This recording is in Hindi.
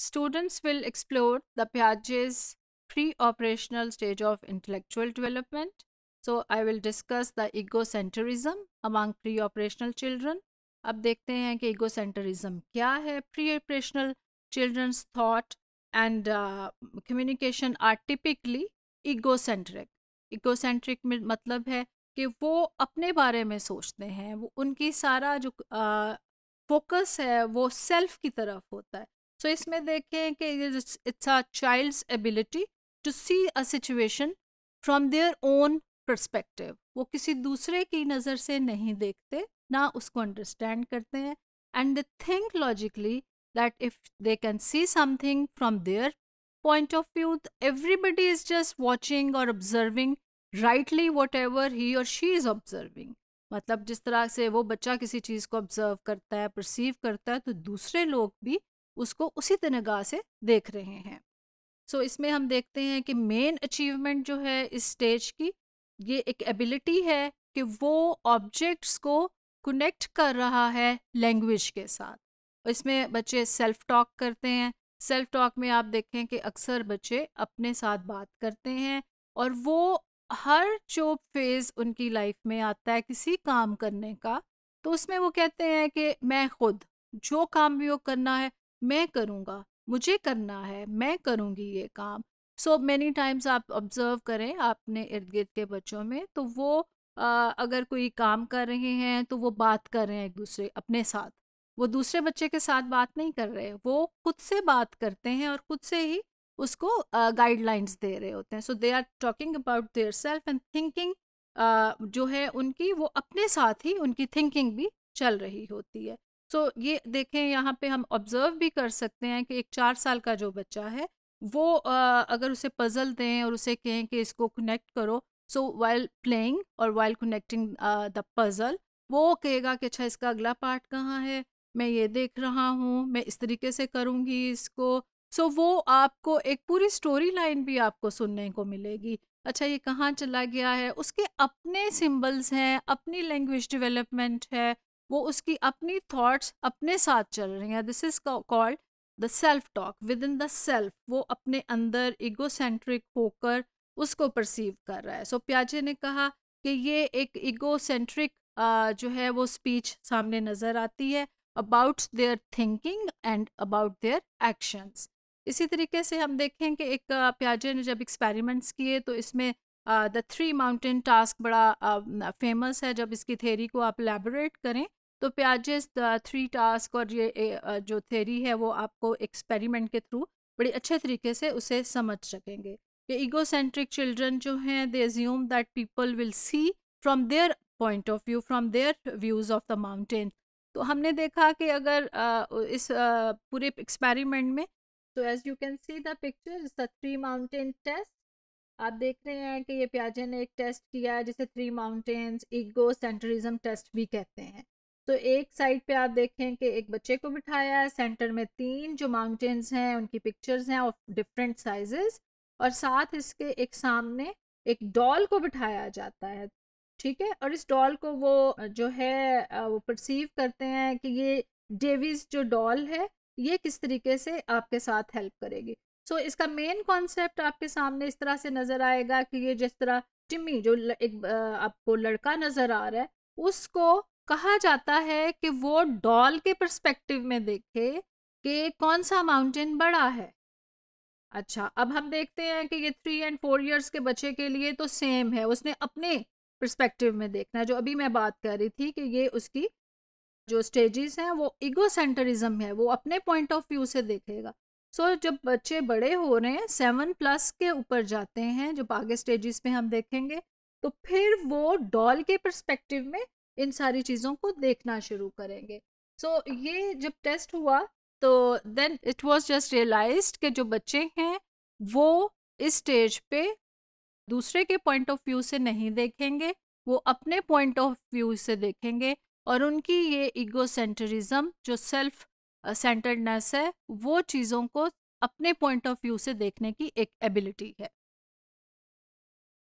Students will explore the Piaget's pre-operational stage of intellectual development. So I will discuss the egocentrism among pre-operational children. अब देखते हैं कि egocentrism क्या है pre-operational children's thought and uh, communication are typically egocentric. Egocentric में मतलब है कि वो अपने बारे में सोचते हैं वो उनकी सारा जो फोकस है वो सेल्फ की तरफ होता है सो so, इसमें देखें कि it's a child's ability to see a situation from their own perspective वो किसी दूसरे की नज़र से नहीं देखते ना उसको अंडरस्टैंड करते हैं and they think logically that if they can see something from their point of view everybody is just watching और observing rightly whatever he और शी इज़ ऑब्जर्विंग मतलब जिस तरह से वो बच्चा किसी चीज़ को ऑब्जर्व करता है परसीव करता है तो दूसरे लोग भी उसको उसी तनगाह से देख रहे हैं सो so, इसमें हम देखते हैं कि मेन अचीवमेंट जो है इस स्टेज की ये एक एबिलिटी है कि वो ऑब्जेक्ट्स को कनेक्ट कर रहा है लैंग्वेज के साथ इसमें बच्चे सेल्फ टॉक करते हैं सेल्फ टॉक में आप देखें कि अक्सर बच्चे अपने साथ बात करते हैं और वो हर जो फेज़ उनकी लाइफ में आता है किसी काम करने का तो उसमें वो कहते हैं कि मैं खुद जो काम भी वो करना है मैं करूँगा मुझे करना है मैं करूँगी ये काम सो मैनी टाइम्स आप ऑब्जर्व करें आपने इर्द गिर्द के बच्चों में तो वो आ, अगर कोई काम कर रहे हैं तो वो बात कर रहे हैं एक दूसरे अपने साथ वो दूसरे बच्चे के साथ बात नहीं कर रहे वो खुद से बात करते हैं और खुद से ही उसको गाइडलाइंस uh, दे रहे होते हैं so they are talking about their self and thinking जो है उनकी वो अपने साथ ही उनकी थिंकिंग भी चल रही होती है सो तो so, ये देखें यहाँ पे हम ऑब्ज़र्व भी कर सकते हैं कि एक चार साल का जो बच्चा है वो आ, अगर उसे पज़ल दें और उसे कहें कि इसको कनेक्ट करो सो वाइल प्लेइंग और वाइल कनेक्टिंग द पज़ल वो कहेगा कि अच्छा इसका अगला पार्ट कहाँ है मैं ये देख रहा हूँ मैं इस तरीके से करूँगी इसको सो so, वो आपको एक पूरी स्टोरी लाइन भी आपको सुनने को मिलेगी अच्छा ये कहाँ चला गया है उसके अपने सिम्बल्स हैं अपनी लैंग्वेज डेवलपमेंट है वो उसकी अपनी थॉट्स अपने साथ चल रही हैं this is called the self talk within the self वो अपने अंदर इगोसेंट्रिक होकर उसको परसीव कर रहा है सो so, प्याजे ने कहा कि ये एक इगोसेंट्रिक जो है वो स्पीच सामने नज़र आती है about their thinking and about their actions इसी तरीके से हम देखें कि एक प्याजे ने जब एक्सपेरिमेंट्स किए तो इसमें द थ्री माउंटेन टास्क बड़ा फेमस uh, है जब इसकी थेरी को आप लेबोरेट करें तो प्याजेस थ्री टास्क और ये uh, जो थेरी है वो आपको एक्सपेरिमेंट के थ्रू बड़े अच्छे तरीके से उसे समझ सकेंगे कि सेंट्रिक चिल्ड्रन जो हैं they assume that people will see from their point of view from their views of the mountain तो हमने देखा कि अगर uh, इस पूरे एक्सपेरिमेंट में तो as you can see picture picture is the three mountain आप देख रहे हैं कि ये प्याजे ने एक टेस्ट किया है जिसे three mountains egocentrism test भी कहते हैं तो एक साइड पे आप देखें कि एक बच्चे को बिठाया है सेंटर में तीन जो माउंटेन्स हैं उनकी पिक्चर्स हैं ऑफ डिफरेंट साइजेस और साथ इसके एक सामने एक डॉल को बिठाया जाता है ठीक है और इस डॉल को वो जो है वो परसीव करते हैं कि ये डेविज जो डॉल है ये किस तरीके से आपके साथ हेल्प करेगी सो so, इसका मेन कॉन्सेप्ट आपके सामने इस तरह से नज़र आएगा कि ये जिस तरह टिमी जो एक आपको लड़का नज़र आ रहा है उसको कहा जाता है कि वो डॉल के परस्पेक्टिव में देखे कि कौन सा माउंटेन बड़ा है अच्छा अब हम देखते हैं कि ये थ्री एंड फोर इयर्स के बच्चे के लिए तो सेम है उसने अपने परस्पेक्टिव में देखना है जो अभी मैं बात कर रही थी कि ये उसकी जो स्टेजेस हैं वो इगो सेंटरिज्म है वो अपने पॉइंट ऑफ व्यू से देखेगा सो so, जब बच्चे बड़े हो रहे हैं सेवन प्लस के ऊपर जाते हैं जो आगे स्टेजेस में हम देखेंगे तो फिर वो डॉल के परस्पेक्टिव में इन सारी चीज़ों को देखना शुरू करेंगे सो so, ये जब टेस्ट हुआ तो then it was just realise कि जो बच्चे हैं वो इस स्टेज पे दूसरे के पॉइंट ऑफ व्यू से नहीं देखेंगे वो अपने पॉइंट ऑफ व्यू से देखेंगे और उनकी ये ईगो सेंटरिज्म जो सेल्फ सेंटर्डनेस है वो चीज़ों को अपने पॉइंट ऑफ व्यू से देखने की एक एबिलिटी है